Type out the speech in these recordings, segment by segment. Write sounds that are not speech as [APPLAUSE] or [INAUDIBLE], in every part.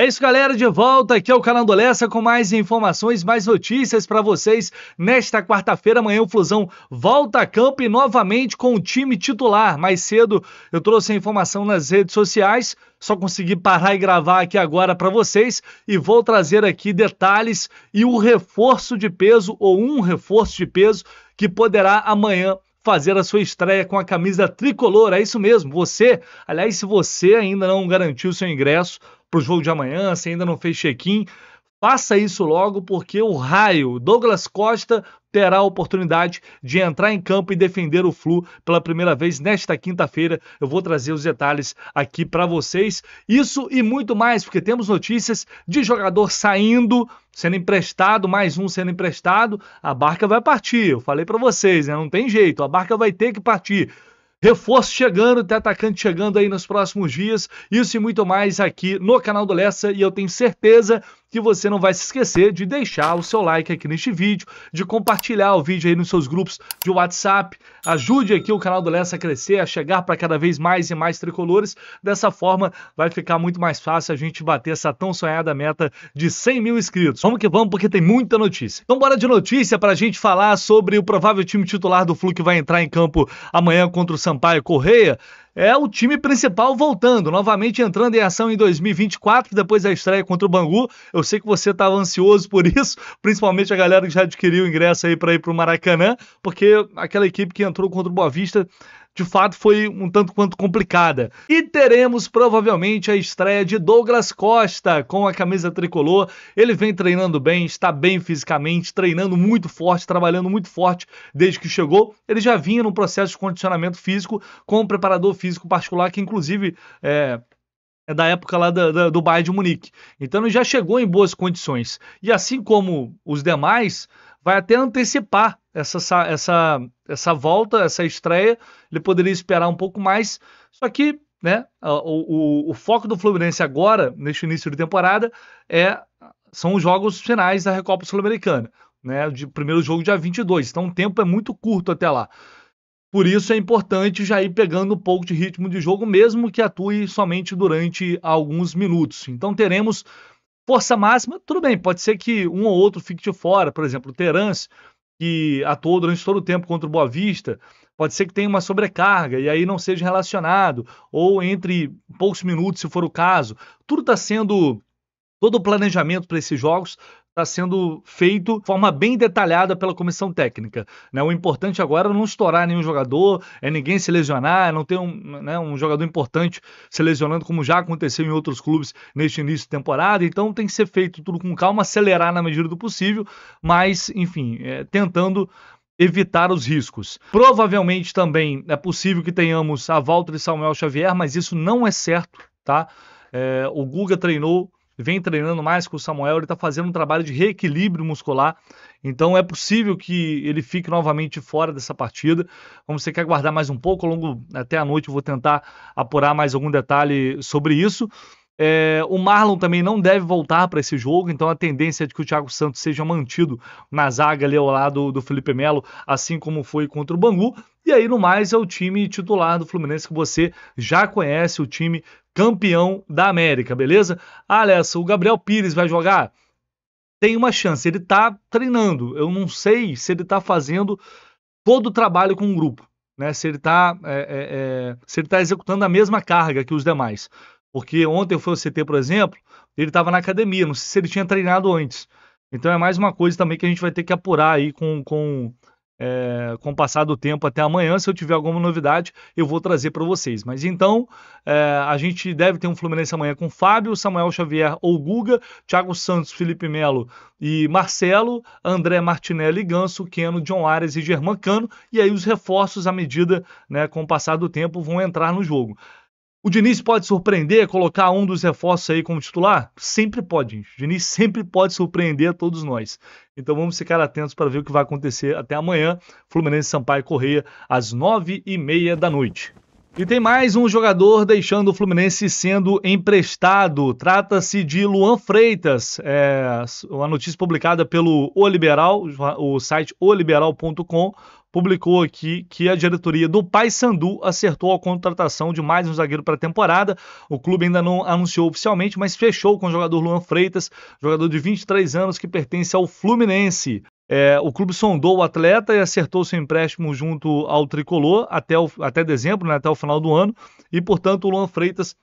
É isso, galera, de volta aqui ao canal do Lessa com mais informações, mais notícias para vocês. Nesta quarta-feira, amanhã o Flusão volta a campo e novamente com o time titular. Mais cedo eu trouxe a informação nas redes sociais, só consegui parar e gravar aqui agora para vocês e vou trazer aqui detalhes e o reforço de peso ou um reforço de peso que poderá amanhã fazer a sua estreia com a camisa tricolor. É isso mesmo. Você, aliás, se você ainda não garantiu seu ingresso para o jogo de amanhã, se ainda não fez check-in, faça isso logo porque o raio Douglas Costa terá a oportunidade de entrar em campo e defender o Flu pela primeira vez nesta quinta-feira. Eu vou trazer os detalhes aqui para vocês. Isso e muito mais, porque temos notícias de jogador saindo, sendo emprestado, mais um sendo emprestado. A barca vai partir. Eu falei para vocês, né? Não tem jeito, a barca vai ter que partir reforço chegando, até atacante chegando aí nos próximos dias, isso e muito mais aqui no canal do Lessa e eu tenho certeza que você não vai se esquecer de deixar o seu like aqui neste vídeo, de compartilhar o vídeo aí nos seus grupos de WhatsApp. Ajude aqui o canal do Lessa a crescer, a chegar para cada vez mais e mais tricolores. Dessa forma, vai ficar muito mais fácil a gente bater essa tão sonhada meta de 100 mil inscritos. Vamos que vamos, porque tem muita notícia. Então, bora de notícia para a gente falar sobre o provável time titular do Flu que vai entrar em campo amanhã contra o Sampaio Correia é o time principal voltando, novamente entrando em ação em 2024, depois da estreia contra o Bangu. Eu sei que você estava ansioso por isso, [LAUGHS] principalmente a galera que já adquiriu o ingresso aí para ir para o Maracanã, porque aquela equipe que entrou contra o Boa Vista de fato foi um tanto quanto complicada. E teremos provavelmente a estreia de Douglas Costa com a camisa tricolor. Ele vem treinando bem, está bem fisicamente, treinando muito forte, trabalhando muito forte desde que chegou. Ele já vinha num processo de condicionamento físico com um preparador físico particular que, inclusive, é, é da época lá do Bayern de Munique. Então ele já chegou em boas condições. E assim como os demais, vai até antecipar essa, essa, essa volta, essa estreia. Ele poderia esperar um pouco mais, só que né, o, o, o foco do Fluminense agora, neste início de temporada, é, são os jogos finais da Recopa Sul-Americana. Né, o primeiro jogo dia 22, então o tempo é muito curto até lá. Por isso é importante já ir pegando um pouco de ritmo de jogo, mesmo que atue somente durante alguns minutos. Então teremos Força máxima, tudo bem, pode ser que um ou outro fique de fora, por exemplo, o Terence, que atuou durante todo o tempo contra o Boa Vista, pode ser que tenha uma sobrecarga e aí não seja relacionado, ou entre poucos minutos, se for o caso. Tudo está sendo todo o planejamento para esses jogos está sendo feito de forma bem detalhada pela comissão técnica. Né? O importante agora é não estourar nenhum jogador, é ninguém se lesionar, é não ter um, né, um jogador importante se lesionando, como já aconteceu em outros clubes neste início de temporada. Então tem que ser feito tudo com calma, acelerar na medida do possível, mas, enfim, é, tentando evitar os riscos. Provavelmente também é possível que tenhamos a volta de Samuel Xavier, mas isso não é certo, tá? É, o Guga treinou vem treinando mais com o Samuel, ele está fazendo um trabalho de reequilíbrio muscular. Então é possível que ele fique novamente fora dessa partida. Vamos ter que aguardar mais um pouco, ao longo até a noite eu vou tentar apurar mais algum detalhe sobre isso. É, o Marlon também não deve voltar para esse jogo, então a tendência é de que o Thiago Santos seja mantido na zaga ali ao lado do Felipe Melo, assim como foi contra o Bangu. E aí, no mais, é o time titular do Fluminense que você já conhece, o time campeão da América, beleza? Ah, Alessa, o Gabriel Pires vai jogar? Tem uma chance, ele tá treinando. Eu não sei se ele tá fazendo todo o trabalho com o grupo, né? Se ele tá, é, é, é se ele tá executando a mesma carga que os demais. Porque ontem eu fui ao CT, por exemplo, ele estava na academia, não sei se ele tinha treinado antes. Então é mais uma coisa também que a gente vai ter que apurar aí com, com, é, com o passar do tempo até amanhã. Se eu tiver alguma novidade, eu vou trazer para vocês. Mas então, é, a gente deve ter um Fluminense amanhã com Fábio, Samuel Xavier ou Guga, Thiago Santos, Felipe Melo e Marcelo, André Martinelli, Ganso, Keno, John Ares e Germán Cano. E aí os reforços, à medida né, com o passar do tempo, vão entrar no jogo. O Diniz pode surpreender, colocar um dos reforços aí como titular? Sempre pode, gente. O Diniz sempre pode surpreender a todos nós. Então vamos ficar atentos para ver o que vai acontecer até amanhã. Fluminense Sampaio Correia, às nove e meia da noite. E tem mais um jogador deixando o Fluminense sendo emprestado. Trata-se de Luan Freitas. É uma notícia publicada pelo O Liberal, o site oliberal.com publicou aqui que a diretoria do Paysandu acertou a contratação de mais um zagueiro para a temporada. O clube ainda não anunciou oficialmente, mas fechou com o jogador Luan Freitas, jogador de 23 anos que pertence ao Fluminense. É, o clube sondou o atleta e acertou seu empréstimo junto ao tricolor até, o, até dezembro, né, até o final do ano, e portanto o Luan Freitas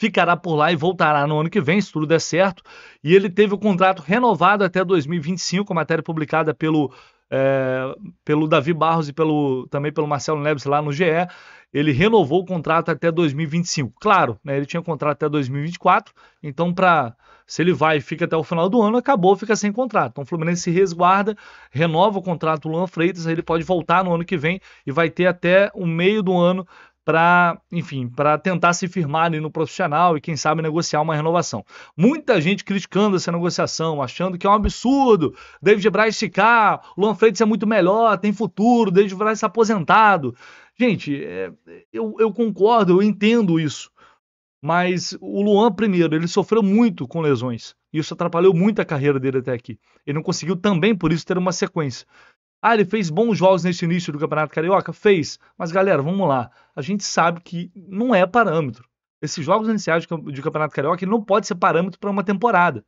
ficará por lá e voltará no ano que vem, se tudo der certo. E ele teve o contrato renovado até 2025, a matéria publicada pelo é, pelo Davi Barros e pelo, também pelo Marcelo Neves lá no GE. Ele renovou o contrato até 2025. Claro, né, ele tinha contrato até 2024, então para se ele vai e fica até o final do ano, acabou, fica sem contrato. Então o Fluminense se resguarda, renova o contrato do Luan Freitas, aí ele pode voltar no ano que vem e vai ter até o meio do ano para, enfim, para tentar se firmar ali no profissional e quem sabe negociar uma renovação. Muita gente criticando essa negociação, achando que é um absurdo. David Braz ficar, Luan Freitas é muito melhor, tem futuro, David Braz está aposentado. Gente, é, eu, eu concordo, eu entendo isso. Mas o Luan, primeiro, ele sofreu muito com lesões. Isso atrapalhou muito a carreira dele até aqui. Ele não conseguiu também, por isso, ter uma sequência. Ah, ele fez bons jogos nesse início do Campeonato Carioca? Fez. Mas, galera, vamos lá. A gente sabe que não é parâmetro. Esses jogos iniciais de Campeonato Carioca não pode ser parâmetro para uma temporada.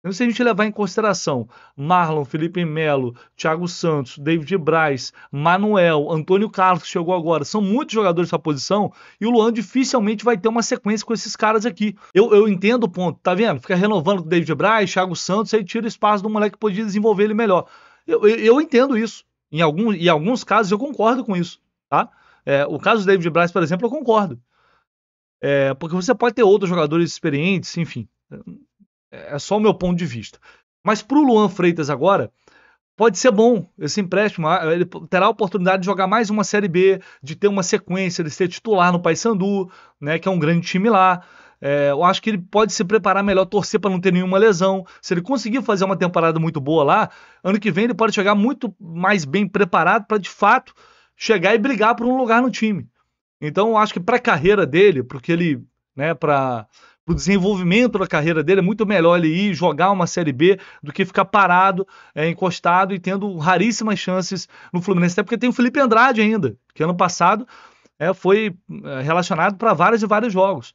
Então, se a gente levar em consideração Marlon, Felipe Melo, Thiago Santos, David Braz, Manuel, Antônio Carlos, que chegou agora, são muitos jogadores dessa posição, e o Luan dificilmente vai ter uma sequência com esses caras aqui. Eu, eu entendo o ponto, tá vendo? Fica renovando com o David Braz, Thiago Santos, aí tira o espaço do moleque que podia desenvolver ele melhor. Eu, eu, entendo isso. Em, algum, em alguns casos eu concordo com isso. Tá? É, o caso do David Braz, por exemplo, eu concordo. É, porque você pode ter outros jogadores experientes, enfim. É, é só o meu ponto de vista. Mas para o Luan Freitas agora, pode ser bom esse empréstimo. Ah, ele terá a oportunidade de jogar mais uma Série B, de ter uma sequência, de ser titular no Paysandu, né, que é um grande time lá. É, eu acho que ele pode se preparar melhor, torcer para não ter nenhuma lesão. Se ele conseguir fazer uma temporada muito boa lá, ano que vem ele pode chegar muito mais bem preparado para de fato chegar e brigar por um lugar no time. Então, eu acho que para a carreira dele, porque ele, né, para o desenvolvimento da carreira dele, é muito melhor ele ir jogar uma Série B do que ficar parado, é, encostado e tendo raríssimas chances no Fluminense. Até porque tem o Felipe Andrade ainda, que ano passado é, foi é, relacionado para vários e vários jogos.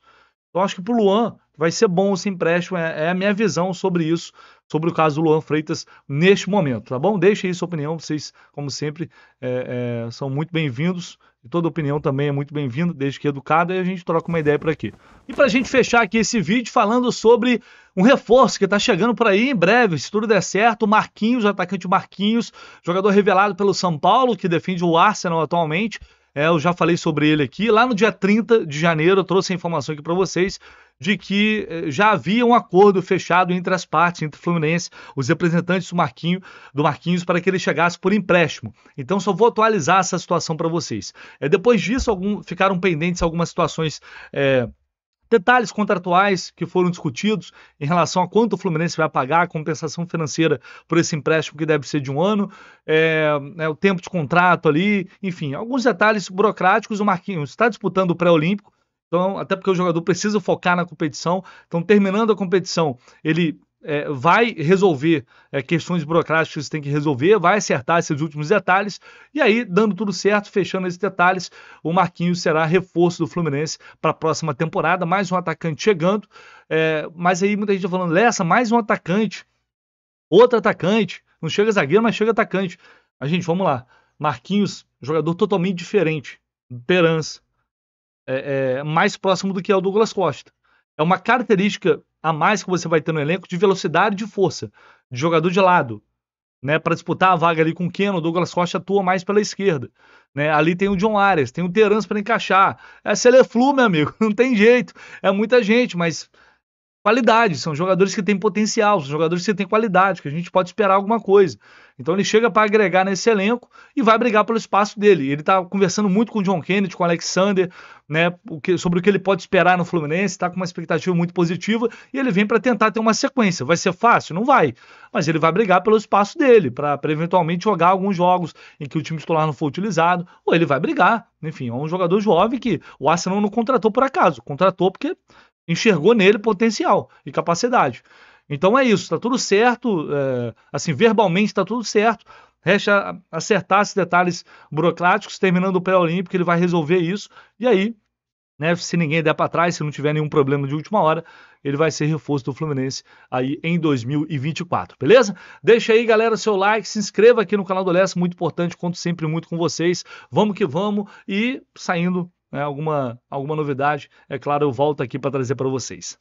Eu acho que para o Luan vai ser bom esse empréstimo, é, é, a minha visão sobre isso, sobre o caso do Luan Freitas neste momento, tá bom? Deixe aí sua opinião, vocês, como sempre, é, é, são muito bem-vindos, e toda opinião também é muito bem-vinda, desde que educada, e a gente troca uma ideia por aqui. E para a gente fechar aqui esse vídeo falando sobre um reforço que está chegando por aí em breve, se tudo der certo, o Marquinhos, o atacante Marquinhos, jogador revelado pelo São Paulo, que defende o Arsenal atualmente, é, eu já falei sobre ele aqui. Lá no dia 30 de janeiro, eu trouxe a informação aqui para vocês de que eh, já havia um acordo fechado entre as partes, entre o Fluminense, os representantes do, Marquinho, do Marquinhos, para que ele chegasse por empréstimo. Então, só vou atualizar essa situação para vocês. É, depois disso, algum, ficaram pendentes algumas situações é, Detalhes contratuais que foram discutidos em relação a quanto o Fluminense vai pagar, a compensação financeira por esse empréstimo que deve ser de um ano, é, é, o tempo de contrato ali, enfim, alguns detalhes burocráticos. O Marquinhos está disputando o pré-olímpico, então, até porque o jogador precisa focar na competição. Então, terminando a competição, ele é, vai resolver é, questões burocráticas que tem que resolver, vai acertar esses últimos detalhes, e aí, dando tudo certo, fechando esses detalhes, o Marquinhos será reforço do Fluminense para a próxima temporada, mais um atacante chegando, é, mas aí muita gente tá falando, Lessa, mais um atacante, outro atacante, não chega zagueiro, mas chega atacante. Mas, gente, vamos lá, Marquinhos, jogador totalmente diferente, Perança, é, é, mais próximo do que é o Douglas Costa. É uma característica a mais que você vai ter no elenco de velocidade e de força, de jogador de lado, né, para disputar a vaga ali com o Keno, o Douglas Costa atua mais pela esquerda, né? Ali tem o John Arias, tem o Terans para encaixar. É Seleflu, é meu amigo, [LAUGHS] não tem jeito. É muita gente, mas qualidade, são jogadores que têm potencial, são jogadores que têm qualidade, que a gente pode esperar alguma coisa. Então ele chega para agregar nesse elenco e vai brigar pelo espaço dele. Ele está conversando muito com o John Kennedy, com o Alexander, né, sobre o que ele pode esperar no Fluminense, está com uma expectativa muito positiva e ele vem para tentar ter uma sequência. Vai ser fácil? Não vai. Mas ele vai brigar pelo espaço dele, para eventualmente jogar alguns jogos em que o time titular não for utilizado, ou ele vai brigar. Enfim, é um jogador jovem que o Arsenal não contratou por acaso, contratou porque enxergou nele potencial e capacidade. Então é isso, está tudo certo, é, assim, verbalmente está tudo certo. Resta acertar esses detalhes burocráticos, terminando o pré-olímpico, ele vai resolver isso, e aí, né, se ninguém der para trás, se não tiver nenhum problema de última hora, ele vai ser reforço do Fluminense aí em 2024, beleza? Deixa aí, galera, seu like, se inscreva aqui no canal do Lessa, muito importante, conto sempre muito com vocês. Vamos que vamos, e saindo né, alguma, alguma novidade, é claro, eu volto aqui para trazer para vocês.